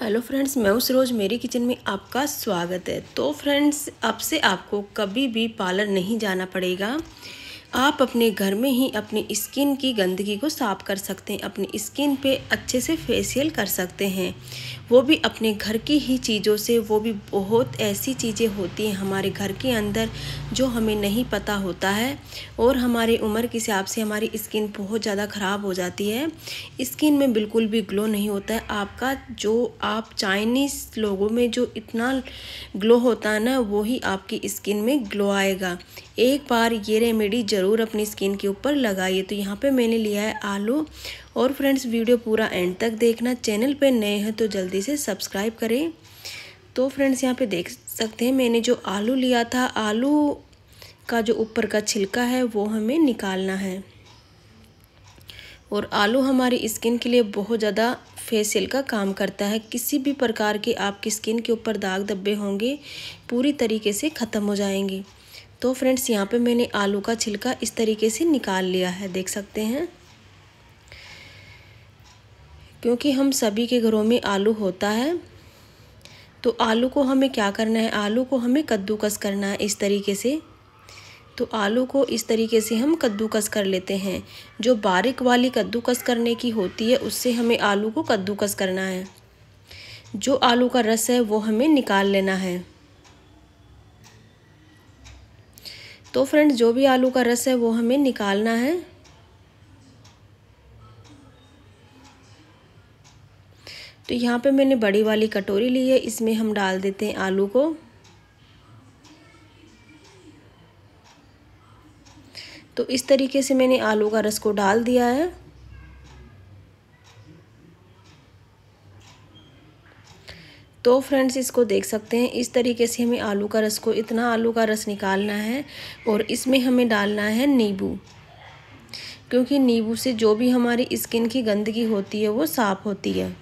hello friends मैं उस रोज़ मेरे किचन में आपका स्वागत है तो फ्रेंड्स अब से आपको कभी भी पार्लर नहीं जाना पड़ेगा आप अपने घर में ही अपनी स्किन की गंदगी को साफ़ कर सकते हैं अपनी स्किन पे अच्छे से फेशियल कर सकते हैं वो भी अपने घर की ही चीज़ों से वो भी बहुत ऐसी चीज़ें होती हैं हमारे घर के अंदर जो हमें नहीं पता होता है और हमारे उम्र के हिसाब से हमारी स्किन बहुत ज़्यादा ख़राब हो जाती है स्किन में बिल्कुल भी ग्लो नहीं होता है आपका जो आप चाइनीज़ लोगों में जो इतना ग्लो होता है ना वही आपकी स्किन में ग्लो आएगा एक बार ये रेमेडी ज़रूर अपनी स्किन के ऊपर लगाइए तो यहाँ पर मैंने लिया है आलू और फ्रेंड्स वीडियो पूरा एंड तक देखना चैनल पे नए हैं तो जल्दी से सब्सक्राइब करें तो फ्रेंड्स यहाँ पे देख सकते हैं मैंने जो आलू लिया था आलू का जो ऊपर का छिलका है वो हमें निकालना है और आलू हमारी स्किन के लिए बहुत ज़्यादा फेसियल का काम करता है किसी भी प्रकार के आपकी स्किन के ऊपर दाग धब्बे होंगे पूरी तरीके से ख़त्म हो जाएंगे तो फ्रेंड्स यहाँ पे मैंने आलू का छिलका इस तरीके से निकाल लिया है देख सकते हैं क्योंकि हम सभी के घरों में आलू होता है तो आलू को हमें क्या करना है आलू को हमें कद्दूकस करना है इस तरीके से तो आलू को इस तरीके से हम कद्दूकस कर लेते हैं जो बारिक वाली कद्दूकस करने की होती है उससे हमें आलू को कद्दूकस करना है जो आलू का रस है वो हमें निकाल लेना है तो फ्रेंड्स जो भी आलू का रस है वो हमें निकालना है तो यहाँ पे मैंने बड़ी वाली कटोरी ली है इसमें हम डाल देते हैं आलू को तो इस तरीके से मैंने आलू का रस को डाल दिया है तो फ्रेंड्स इसको देख सकते हैं इस तरीके से हमें आलू का रस को इतना आलू का रस निकालना है और इसमें हमें डालना है नींबू क्योंकि नींबू से जो भी हमारी स्किन की गंदगी होती है वो साफ़ होती है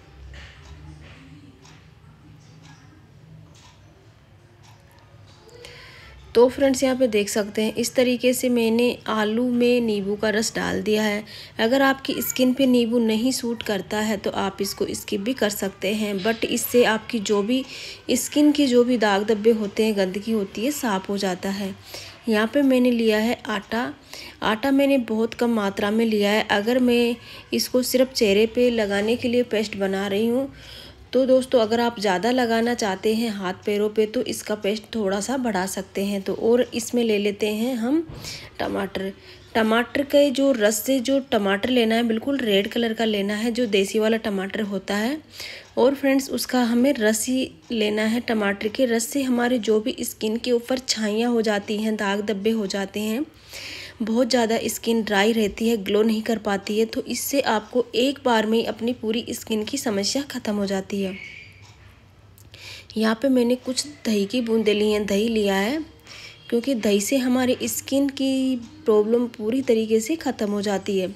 तो फ्रेंड्स यहाँ पे देख सकते हैं इस तरीके से मैंने आलू में नींबू का रस डाल दिया है अगर आपकी स्किन पे नींबू नहीं सूट करता है तो आप इसको स्किप भी कर सकते हैं बट इससे आपकी जो भी स्किन के जो भी दाग धब्बे होते हैं गंदगी होती है साफ़ हो जाता है यहाँ पे मैंने लिया है आटा आटा मैंने बहुत कम मात्रा में लिया है अगर मैं इसको सिर्फ चेहरे पर लगाने के लिए पेस्ट बना रही हूँ तो दोस्तों अगर आप ज़्यादा लगाना चाहते हैं हाथ पैरों पे तो इसका पेस्ट थोड़ा सा बढ़ा सकते हैं तो और इसमें ले लेते हैं हम टमाटर टमाटर के जो रस से जो टमाटर लेना है बिल्कुल रेड कलर का लेना है जो देसी वाला टमाटर होता है और फ्रेंड्स उसका हमें रस ही लेना है टमाटर के रस से हमारे जो भी स्किन के ऊपर छाइयाँ हो जाती हैं दाग धब्बे हो जाते हैं बहुत ज़्यादा स्किन ड्राई रहती है ग्लो नहीं कर पाती है तो इससे आपको एक बार में अपनी पूरी स्किन की समस्या ख़त्म हो जाती है यहाँ पे मैंने कुछ दही की बूंदें ली हैं दही लिया है क्योंकि दही से हमारे स्किन की प्रॉब्लम पूरी तरीके से ख़त्म हो जाती है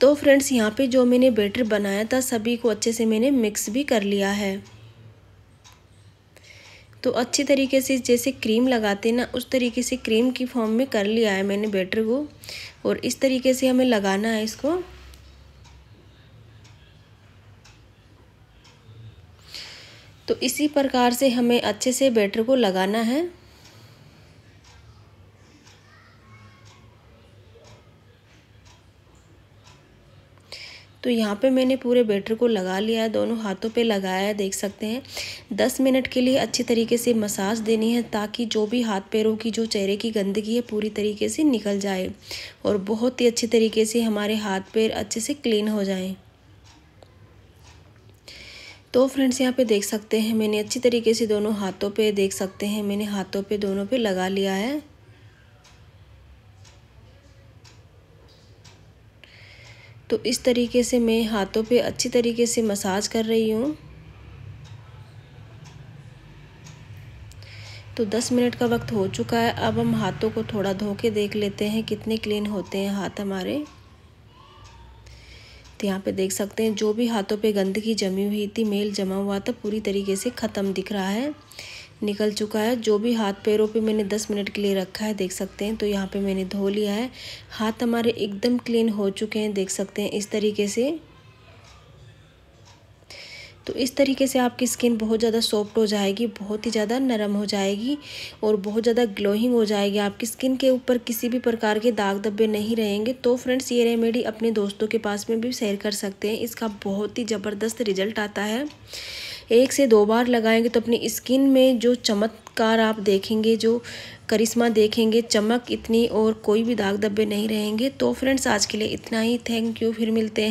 तो फ्रेंड्स यहाँ पे जो मैंने बैटर बनाया था सभी को अच्छे से मैंने मिक्स भी कर लिया है तो अच्छी तरीके से जैसे क्रीम लगाते हैं ना उस तरीके से क्रीम की फॉर्म में कर लिया है मैंने बैटर को और इस तरीके से हमें लगाना है इसको तो इसी प्रकार से हमें अच्छे से बैटर को लगाना है तो यहाँ पे मैंने पूरे बैटर को लगा लिया है दोनों हाथों पे लगाया है देख सकते हैं दस मिनट के लिए अच्छी तरीके से मसाज देनी है ताकि जो भी हाथ पैरों की जो चेहरे की गंदगी है पूरी तरीके से निकल जाए और बहुत ही अच्छी तरीके से हमारे हाथ पैर अच्छे से क्लीन हो जाएँ तो फ्रेंड्स यहाँ पे देख सकते हैं मैंने अच्छी तरीके से दोनों हाथों पे देख सकते हैं मैंने हाथों पे दोनों पे लगा लिया है तो इस तरीके से मैं हाथों पे अच्छी तरीके से मसाज कर रही हूँ तो 10 मिनट का वक्त हो चुका है अब हम हाथों को थोड़ा धो के देख लेते हैं कितने क्लीन होते हैं हाथ हमारे तो यहाँ पे देख सकते हैं जो भी हाथों पे गंदगी जमी हुई थी मेल जमा हुआ था पूरी तरीके से ख़त्म दिख रहा है निकल चुका है जो भी हाथ पैरों पे मैंने 10 मिनट के लिए रखा है देख सकते हैं तो यहाँ पे मैंने धो लिया है हाथ हमारे एकदम क्लीन हो चुके हैं देख सकते हैं इस तरीके से तो इस तरीके से आपकी स्किन बहुत ज़्यादा सॉफ्ट हो जाएगी बहुत ही ज़्यादा नरम हो जाएगी और बहुत ज़्यादा ग्लोइंग हो जाएगी आपकी स्किन के ऊपर किसी भी प्रकार के दाग धब्बे नहीं रहेंगे तो फ्रेंड्स ये रेमेडी अपने दोस्तों के पास में भी शेयर कर सकते हैं इसका बहुत ही ज़बरदस्त रिजल्ट आता है एक से दो बार लगाएंगे तो अपनी स्किन में जो चमत्कार आप देखेंगे जो करिश्मा देखेंगे चमक इतनी और कोई भी दाग धब्बे नहीं रहेंगे तो फ्रेंड्स आज के लिए इतना ही थैंक यू फिर मिलते हैं